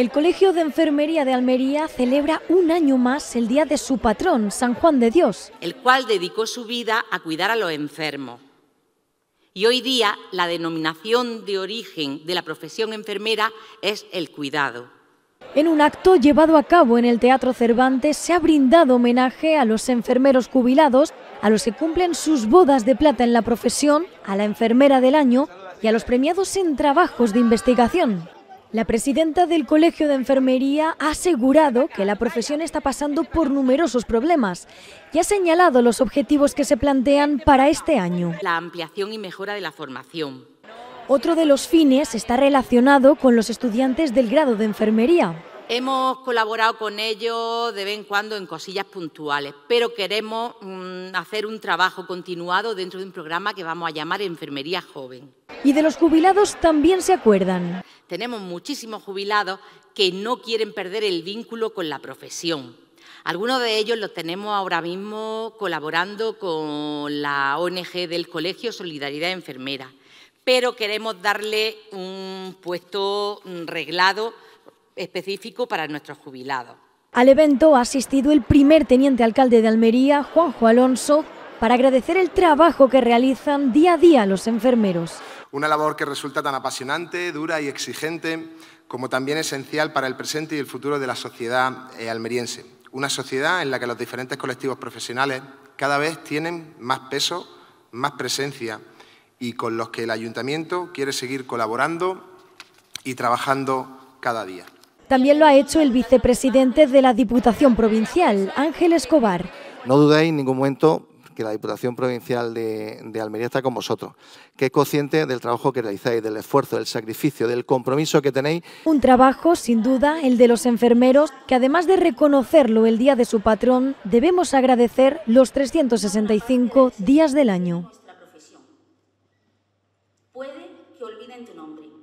El Colegio de Enfermería de Almería celebra un año más el día de su patrón, San Juan de Dios. El cual dedicó su vida a cuidar a los enfermos. Y hoy día la denominación de origen de la profesión enfermera es el cuidado. En un acto llevado a cabo en el Teatro Cervantes se ha brindado homenaje a los enfermeros jubilados, a los que cumplen sus bodas de plata en la profesión, a la enfermera del año y a los premiados en trabajos de investigación. La presidenta del Colegio de Enfermería ha asegurado que la profesión está pasando por numerosos problemas y ha señalado los objetivos que se plantean para este año. La ampliación y mejora de la formación. Otro de los fines está relacionado con los estudiantes del grado de enfermería. Hemos colaborado con ellos de vez en cuando en cosillas puntuales, pero queremos mm, hacer un trabajo continuado dentro de un programa que vamos a llamar Enfermería Joven. Y de los jubilados también se acuerdan tenemos muchísimos jubilados que no quieren perder el vínculo con la profesión. Algunos de ellos los tenemos ahora mismo colaborando con la ONG del Colegio Solidaridad Enfermera, pero queremos darle un puesto reglado específico para nuestros jubilados. Al evento ha asistido el primer teniente alcalde de Almería, Juanjo Alonso, para agradecer el trabajo que realizan día a día los enfermeros. Una labor que resulta tan apasionante, dura y exigente, como también esencial para el presente y el futuro de la sociedad eh, almeriense. Una sociedad en la que los diferentes colectivos profesionales cada vez tienen más peso, más presencia y con los que el ayuntamiento quiere seguir colaborando y trabajando cada día. También lo ha hecho el vicepresidente de la Diputación Provincial, Ángel Escobar. No dudéis en ningún momento que la Diputación Provincial de, de, Almería está con vosotros, que es consciente del trabajo que realizáis, del esfuerzo, del sacrificio, del compromiso que tenéis. Un trabajo, sin duda, el de los enfermeros, que además de reconocerlo el día de su patrón, debemos agradecer los 365 días del año. Puede que nombre.